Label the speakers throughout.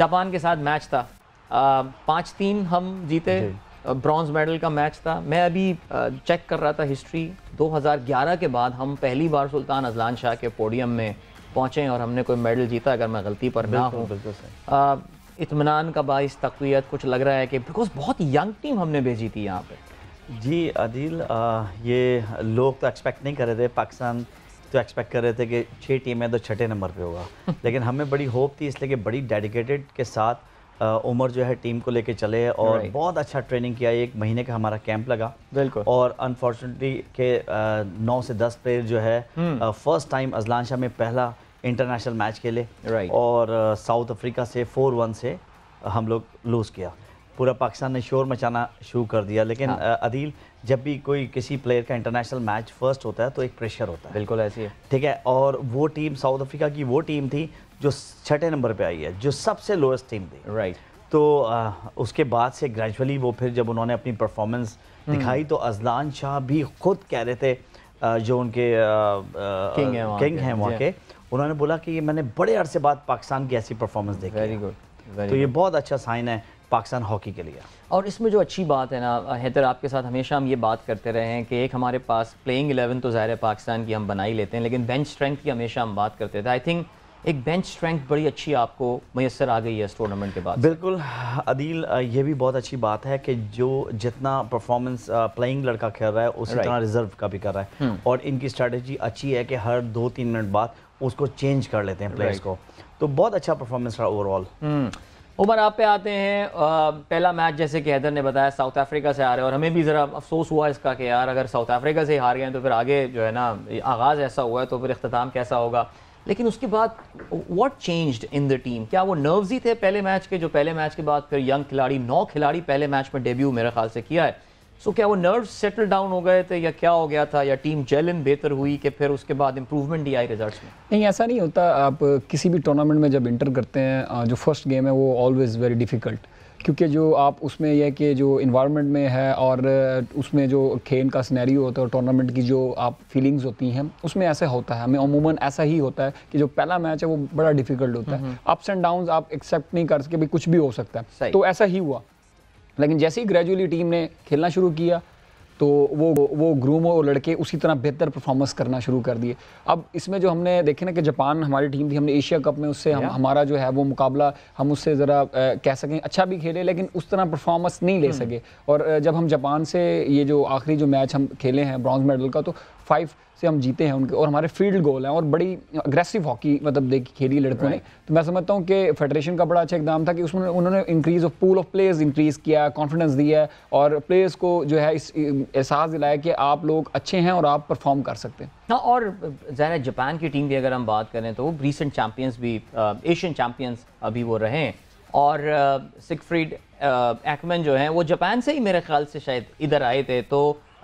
Speaker 1: Japan के साथ match था पाँच तीन हम जीते ब्रॉन्ज मेडल का मैच था मैं अभी चेक कर रहा था हिस्ट्री 2011 के बाद हम पहली बार सुल्तान अजलान शाह के पोडियम में पहुँचे और हमने कोई मेडल जीता अगर मैं गलती पर ना हूँ इतमान
Speaker 2: का बास तकवीत कुछ लग रहा है कि बिकॉज बहुत यंग टीम हमने भेजी थी यहाँ पर जी अदिल ये लोग तो एक्सपेक्ट नहीं कर रहे थे पाकिस्तान तो एक्सपेक्ट कर रहे थे कि छः टीम है तो छठे नंबर पे होगा लेकिन हमें बड़ी होप थी इसलिए कि बड़ी डेडिकेटेड के साथ उमर जो है टीम को लेके चले और right. बहुत अच्छा ट्रेनिंग किया एक महीने का हमारा कैंप लगा बिल्कुल और अनफॉर्चुनेटली के नौ से दस प्लेयर जो है first time hmm. Azlan Shah में पहला इंटरनेशनल मैच खेले right. और साउथ अफ्रीका से फोर वन से हम लोग लूज़ किया पूरा पाकिस्तान ने शोर मचाना शुरू कर दिया लेकिन हाँ। अदील जब भी कोई किसी प्लेयर का इंटरनेशनल मैच फर्स्ट होता है तो एक प्रेशर होता है बिल्कुल ऐसी है ठीक है और वो टीम साउथ अफ्रीका की वो टीम थी जो छठे नंबर पे आई है जो सबसे लोएस्ट टीम थी राइट तो आ, उसके बाद से ग्रेजुअली वो फिर जब उन्होंने अपनी परफॉर्मेंस हम्म। दिखाई तो अजलान शाह भी खुद कह रहे थे जो उनके किंग हैं वहाँ के, है वहाँ के उन्होंने बोला कि मैंने बड़े अरसे बाद पाकिस्तान की ऐसी परफॉर्मेंस देखी वेरी गुड तो ये बहुत अच्छा साइन है पाकिस्तान हॉकी के लिए
Speaker 1: और इसमें जो अच्छी बात है ना हैदर आपके साथ हमेशा हम ये बात करते रहे हैं कि एक हमारे पास प्लेइंग एलेवन तो ज़ाहिर है पाकिस्तान की हम बनाई लेते हैं लेकिन बेंच स्ट्रेंथ की हमेशा हम बात करते थे आई थिंक एक बेंच स्ट्रेंथ बड़ी अच्छी आपको मैसर आ गई है
Speaker 2: इस टूर्नामेंट के बाद बिल्कुल अदील ये भी बहुत अच्छी बात है कि जो जितना परफॉर्मेंस प्लेइंग लड़का खेल रहा है उसी तरह रिजर्व का भी कर रहा है hmm. और इनकी स्ट्रेटजी अच्छी है कि हर दो तीन मिनट बाद उसको चेंज कर लेते हैं प्लेयर्स को तो बहुत अच्छा परफॉर्मेंस रहा ओवरऑल
Speaker 1: उमर आप पे आते हैं पहला मैच जैसे कि हैदर ने बताया साउथ अफ्रीका से आ रहे हैं और हमें भी ज़रा अफसोस हुआ इसका कि यार अगर साउथ अफ्रीका से हार गए तो फिर आगे जो है ना आगाज़ ऐसा हुआ है तो फिर अख्ताम कैसा होगा लेकिन उसके बाद what changed in the team क्या वो नर्व्स ही थे पहले मैच के जो पहले मैच के बाद फिर यंग खिलाड़ी नौ खिलाड़ी पहले मैच में डेब्यू मेरे ख्याल से किया है सो क्या वो नर्व सेटल डाउन हो गए थे या क्या हो गया था या टीम जेलिन बेहतर हुई कि फिर उसके बाद इंप्रूवमेंट ही आई रिजल्ट में
Speaker 3: नहीं ऐसा नहीं होता आप किसी भी टूर्नामेंट में जब इंटर करते हैं जो फर्स्ट गेम है वो ऑलवेज़ वेरी डिफ़िकल्ट क्योंकि जो आप उसमें यह कि जो इन्वायरमेंट में है और उसमें जो खेल का स्नैरियो होता है और टूर्नामेंट की जो आप फीलिंग्स होती हैं उसमें ऐसे होता है हमें अमूमन ऐसा ही होता है कि जो पहला मैच है वो बड़ा डिफिकल्ट होता है अप्स एंड डाउन आप एक्सेप्ट नहीं कर सके भी कुछ भी हो सकता है तो ऐसा ही हुआ लेकिन जैसे ही ग्रेजुअली टीम ने खेलना शुरू किया तो वो वो ग्रूम और लड़के उसी तरह बेहतर परफॉर्मेंस करना शुरू कर दिए अब इसमें जो हमने देखे ना कि जापान हमारी टीम थी हमने एशिया कप में उससे हम हमारा जो है वो मुकाबला हम उससे ज़रा कह सकें अच्छा भी खेले लेकिन उस तरह परफॉर्मेंस नहीं ले हम्म। सके और जब हम जापान से ये जो आखिरी जो मैच हम खेले हैं ब्रॉन्ज मेडल का तो फाइव से हम जीते हैं उनके और हमारे फील्ड गोल हैं और बड़ी अग्रेसिव हॉकी मतलब देखी खेली लड़कों ने तो मैं समझता हूँ कि फेडरेशन का बड़ा अच्छा एकदम था कि उसमें उन्होंने increase of pool of players increase किया कॉन्फिडेंस दिया और प्लेयर्स को जो है इस एहसास दिलाया कि आप लोग अच्छे हैं और आप परफॉर्म कर सकते हैं
Speaker 1: हाँ और ज़ाहिर है जापान की टीम की अगर हम बात करें तो रिसेंट चैम्पियंस भी एशियन चैम्पियंस अभी वो रहे और सिकफ्रीड एक्मन जो हैं वो जापान से ही मेरे ख्याल से शायद इधर आए थे तो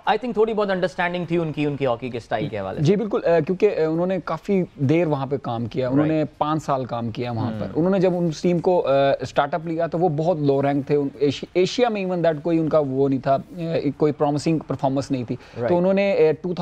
Speaker 1: आई थिंक थोड़ी बहुत अंडरस्टैंडिंग थी उनकी उनकी हॉकी के स्टाइल के हवाले
Speaker 3: जी बिल्कुल क्योंकि उन्होंने काफ़ी देर वहां पे काम किया उन्होंने पांच साल काम किया वहां hmm. पर उन्होंने जब उस टीम को स्टार्टअप लिया तो वो बहुत लो रैंक थे एशिया में इवन दैट कोई उनका वो नहीं था कोई प्रॉमिसिंग परफॉर्मेंस नहीं थी तो उन्होंने टू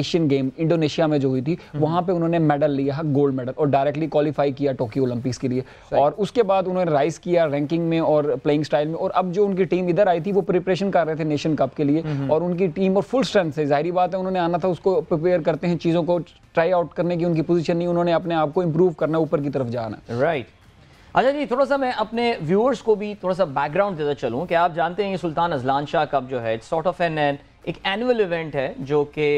Speaker 3: एशियन गेम इंडोनेशिया में जो हुई थी hmm. वहाँ पर उन्होंने मेडल लिया गोल्ड मेडल और डायरेक्टली क्वालिफाई किया टोक्यो ओलंपिक्स के लिए और उसके बाद उन्होंने राइज किया रैंकिंग में और प्लेइंग स्टाइल में और अब जो उनकी टीम इधर आई थी वो प्रिपरेशन कर रहे थे नेशन कप के लिए hmm. और उनकी की टीम और फुल स्ट्रेंथ से जाहिर बात है उन्होंने आना था उसको प्रिपेयर करते हैं चीज़ों को ट्राई आउट करने की उनकी पोजीशन नहीं उन्होंने अपने आप को इम्प्रूव करना ऊपर की तरफ जाना राइट अच्छा जी
Speaker 1: थोड़ा सा मैं अपने व्यूअर्स को भी थोड़ा सा बैकग्राउंड देता चलूँ कि आप जानते हैं ये सुल्तान अजलान शाह कप जो है it's sort of an an एक एनुअल इवेंट है जो कि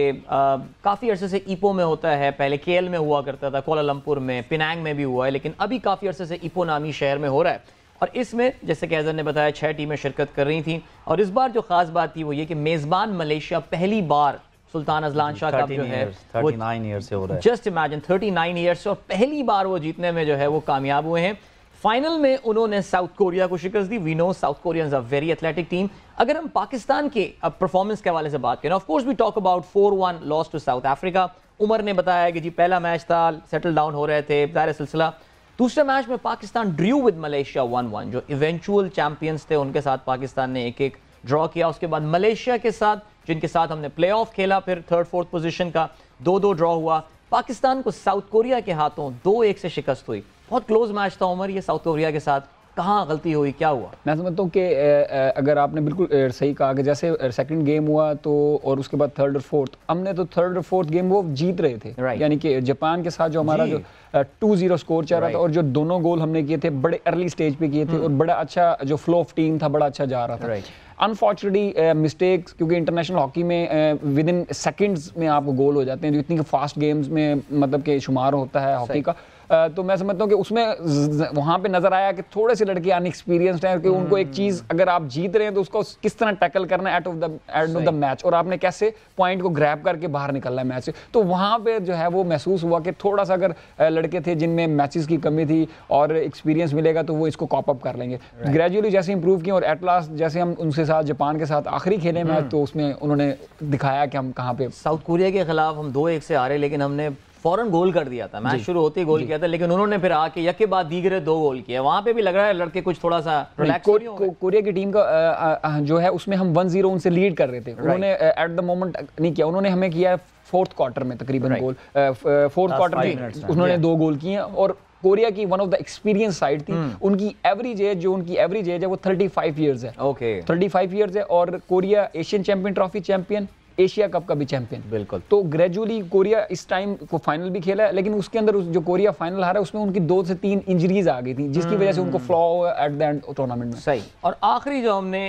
Speaker 1: काफ़ी अरसे से ईपो में होता है पहले के में हुआ करता था कोलालमपुर में पिनांग में भी हुआ है लेकिन अभी काफ़ी अरसे से ईपो नामी शहर में हो रहा है और इसमें जैसे कि अजहर ने बताया छः टीमें शिरकत कर रही थी और इस बार जो ख़ास बात थी वो ये कि मेज़बान मलेशिया पहली बार सुल्तान अजलान शाह का जो है just imagine thirty nine year और पहली बार वो जीतने में जो है वो कामयाब हुए हैं फाइनल में उन्होंने साउथ कोरिया को शिकस्त दी we know South Koreans a very athletic team अगर हम पाकिस्तान के अब परफॉर्मेंस के हवाले से बात करें of course we talk about four one loss to South Africa Umar ने बताया कि जी पहला मैच था सेटल डाउन हो रहे थे दायरे सिलसिला दूसरे मैच में Pakistan drew with Malaysia one one जो इवेंचुअल चैंपियंस थे उनके साथ पाकिस्तान ने एक एक ड्रॉ किया उसके बाद मलेशिया के साथ जिनके साथ हमने ऑफ खेला फिर थर्ड फोर्थ पोजिशन का दो दो ड्रॉ हुआ पाकिस्तान को साउथ कोरिया के हाथों दो एक से शिकस्त हुई बहुत क्लोज मैच था उमर ये साउथ कोरिया के
Speaker 3: साथ कहाँ गलती हुई क्या हुआ मैं समझता हूँ कि अगर आपने बिल्कुल सही कहा कि जैसे सेकंड गेम हुआ तो और उसके बाद थर्ड और फोर्थ हमने तो थर्ड और फोर्थ गेम वो जीत रहे थे right. यानी कि जापान के साथ जो हमारा जो टू जीरो स्कोर चल रहा था और जो दोनों गोल हमने किए थे बड़े अर्ली स्टेज पे किए थे hmm. और बड़ा अच्छा जो फ्लो ऑफ टीम था बड़ा अच्छा जा रहा था right. अनफॉर्चुनेटली मिस्टेक्स क्योंकि इंटरनेशनल हॉकी में विद इन सेकेंड्स में आप गोल हो जाते हैं जो इतनी फास्ट गेम्स में मतलब के शुमार होता है हॉकी का तो मैं समझता हूँ कि उसमें वहाँ पे नजर आया कि थोड़े से लड़के अनएक्सपीरियंस्ड हैं कि उनको एक हम्म। चीज अगर आप जीत रहे हैं तो उसको किस तरह टैकल करना है at of the end of the match और आपने कैसे पॉइंट को ग्रैप करके बाहर निकलना है मैच से तो वहाँ पे जो है वो महसूस हुआ कि थोड़ा सा अगर लड़के थे जिनमें मैचेस की कमी थी और एक्सपीरियंस मिलेगा तो वो इसको कॉप अप कर लेंगे ग्रेजुअली जैसे इंप्रूव किए और एट लास्ट जैसे हम उनके साथ जापान के साथ आखिरी खेले मैच हम्म। तो उसमें उन्होंने दिखाया कि हम कहाँ पे साउथ कोरिया के खिलाफ हम दो एक से आ रहे लेकिन हमने
Speaker 1: फौरन गोल कर दिया था मैच शुरू होते ही गोल किया था लेकिन उन्होंने फिर आके यके बाद दीगरे दो गोल किए वहां पे भी
Speaker 3: लग रहा है लड़के कुछ थोड़ा सा कोरिया की टीम का जो है उसमें हम वन जीरो उनसे लीड कर रहे थे उन्होंने एट द मोमेंट नहीं किया उन्होंने हमें किया फोर्थ क्वार्टर में तकरीबन गोल फोर्थ क्वार्टर में उन्होंने दो गोल किए और कोरिया की one of the experience side थी hmm. उनकी एवरेज एज जो उनकी एवरेज एज है वो 35 इयर्स है ओके okay. 35 इयर्स है और Korea Asian champion trophy champion Asia cup का भी चैंपियन बिल्कुल तो ग्रेजुअली कोरिया इस टाइम को फाइनल भी खेला है लेकिन उसके अंदर उस जो कोरिया फाइनल हारा उसमें उनकी दो से तीन इंजरीज आ गई थी जिसकी वजह से उनको फ्लॉ hmm. हुआ एट द एंड टूर्नामेंट में सही
Speaker 1: और आखिरी जो हमने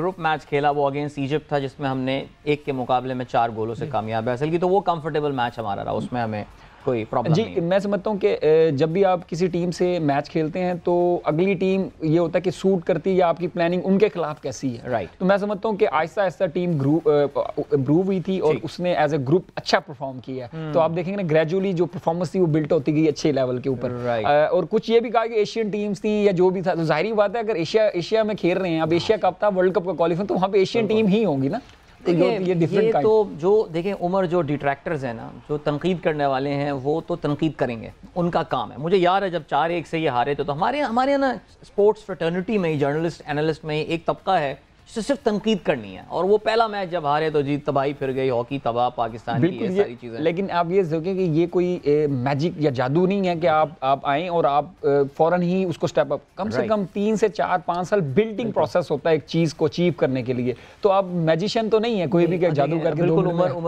Speaker 1: ग्रुप मैच खेला वो अगेंस्ट इजिप्ट था जिसमें हमने एक के मुकाबले में चार गोलों से कामयाब हासिल की तो वो कंफर्टेबल मैच हमारा रहा उसमें हमें
Speaker 3: कोई प्रॉब्लम जी मैं समझता हूँ कि जब भी आप किसी टीम से मैच खेलते हैं तो अगली टीम ये होता है कि सूट करती है या आपकी प्लानिंग उनके खिलाफ कैसी है राइट right. तो मैं समझता हूँ कि आहिस्ता आहिस्ता टीम इम्प्रूव हुई थी और उसने एज ए ग्रुप अच्छा परफॉर्म किया hmm. तो आप देखेंगे ना ग्रेजुअली जो परफॉर्मेंस थी वो बिल्ट होती गई अच्छे लेवल के ऊपर right. और कुछ ये भी कहा कि एशियन टीम्स थी या जो भी था तो जाहिर बात है अगर एशिया एशिया में खेल रहे हैं अब एशिया हाँ। कप था वर्ल्ड कप का क्वालिफाइन तो वहाँ पे एशियन टीम ही होंगी ना तो ये ये, ये तो
Speaker 1: जो देखें उमर जो डिट्रैक्टर्स हैं ना जो तनकीद करने वाले हैं वो तो तनकीद करेंगे उनका काम है मुझे याद है जब चार एक से ये हारे थे तो हमारे हमारे ना स्पोर्ट्स फ्रटर्निटी में ही जर्नलिस्ट एनालिस्ट में ही एक तबका है सिर्फ तनकीद करनी है और वो पहला मैच जब हारे तो जीत तबाही फिर गई हॉकी तबाह पाकिस्तान की ये सारी चीज़ें लेकिन
Speaker 3: आप ये सोचें कि ये कोई ए, मैजिक या जादू नहीं है कि आप आप आए और आप फ़ौरन ही उसको स्टेप अप कम से कम तीन से चार पांच साल बिल्डिंग प्रोसेस होता है एक चीज़ को अचीव करने के लिए तो आप मैजिशियन तो नहीं है कोई भी जादू करके बिल्कुल उम्र उम्र